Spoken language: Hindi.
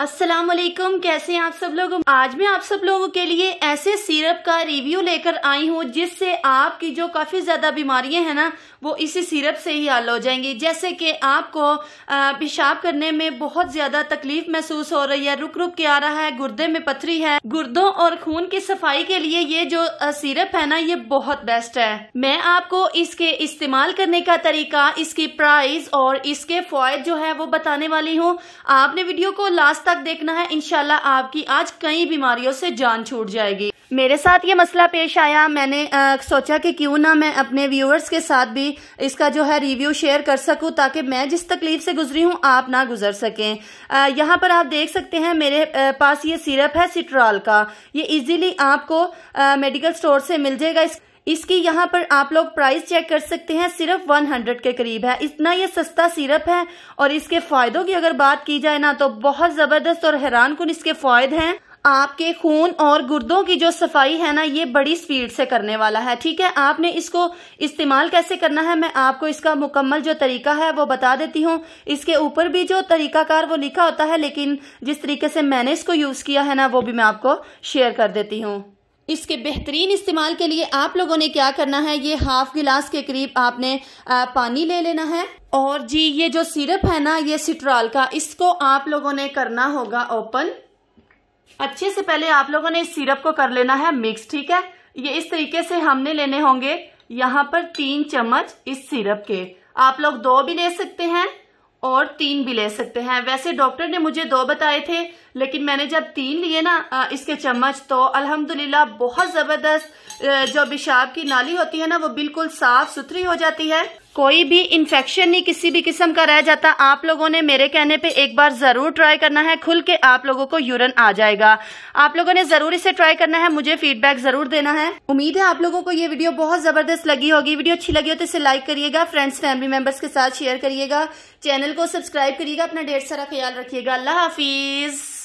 अस्सलाम वालेकुम कैसे हैं आप सब लोग आज मैं आप सब लोगों के लिए ऐसे सिरप का रिव्यू लेकर आई हूँ जिससे आपकी जो काफ़ी ज़्यादा बीमारियां हैं ना वो इसी सिरप से ही हल हो जाएंगी जैसे कि आपको पेशाब करने में बहुत ज़्यादा तकलीफ महसूस हो रही है रुक रुक के आ रहा है गुर्दे में पथरी है गुर्दों और खून की सफाई के लिए ये जो सिरप है ना ये बहुत बेस्ट है मैं आपको इसके इस्तेमाल करने का तरीका इसकी प्राइस और इसके फवायद जो है वो बताने वाली हूँ आपने वीडियो को लास्ट तक देखना है इनशाला आपकी आज कई बीमारियों से जान छूट जाएगी मेरे साथ ये मसला पेश आया मैंने आ, सोचा कि क्यों ना मैं अपने व्यूअर्स के साथ भी इसका जो है रिव्यू शेयर कर सकूं ताकि मैं जिस तकलीफ से गुजरी हूं आप ना गुजर सकें यहां यहाँ पर आप देख सकते हैं मेरे आ, पास ये सिरप है सिट्रॉल का ये इजीली आपको आ, मेडिकल स्टोर से मिल जाएगा इसकी यहाँ पर आप लोग प्राइस चेक कर सकते हैं सिर्फ 100 के करीब है इतना ये सस्ता सिरप है और इसके फायदों की अगर बात की जाए ना तो बहुत जबरदस्त और हैरान कन इसके फायदे हैं आपके खून और गुर्दों की जो सफाई है ना ये बड़ी स्पीड से करने वाला है ठीक है आपने इसको इस्तेमाल कैसे करना है मैं आपको इसका मुकम्मल जो तरीका है वो बता देती हूँ इसके ऊपर भी जो तरीकाकार वो लिखा होता है लेकिन जिस तरीके से मैंने इसको यूज किया है ना वो भी मैं आपको शेयर कर देती हूँ इसके बेहतरीन इस्तेमाल के लिए आप लोगों ने क्या करना है ये हाफ गिलास के करीब आपने पानी ले लेना है और जी ये जो सिरप है ना ये सिट्रॉल का इसको आप लोगों ने करना होगा ओपन अच्छे से पहले आप लोगों ने इस सिरप को कर लेना है मिक्स ठीक है ये इस तरीके से हमने लेने होंगे यहाँ पर तीन चम्मच इस सिरप के आप लोग दो भी ले सकते हैं तीन भी ले सकते हैं वैसे डॉक्टर ने मुझे दो बताए थे लेकिन मैंने जब तीन लिए ना इसके चम्मच तो अल्हम्दुलिल्लाह बहुत ज़बरदस्त जो पिशाब की नाली होती है ना वो बिल्कुल साफ़ सुथरी हो जाती है कोई भी इन्फेक्शन नहीं किसी भी किस्म का रह जाता आप लोगों ने मेरे कहने पे एक बार ज़रूर ट्राई करना है खुल के आप लोगों को यूरन आ जाएगा आप लोगों ने ज़रूर इसे ट्राई करना है मुझे फीडबैक ज़रूर देना है उम्मीद है आप लोगों को ये वीडियो बहुत ज़बरदस्त लगी होगी वीडियो अच्छी लगी हो तो इसे लाइक करिएगा फ्रेंड्स फैमिली मेंबर्स के साथ शेयर करिएगा चैनल को सब्सक्राइब करिएगा अपना ढेर सारा ख्याल रखिएगा अल्लाह हाफिज़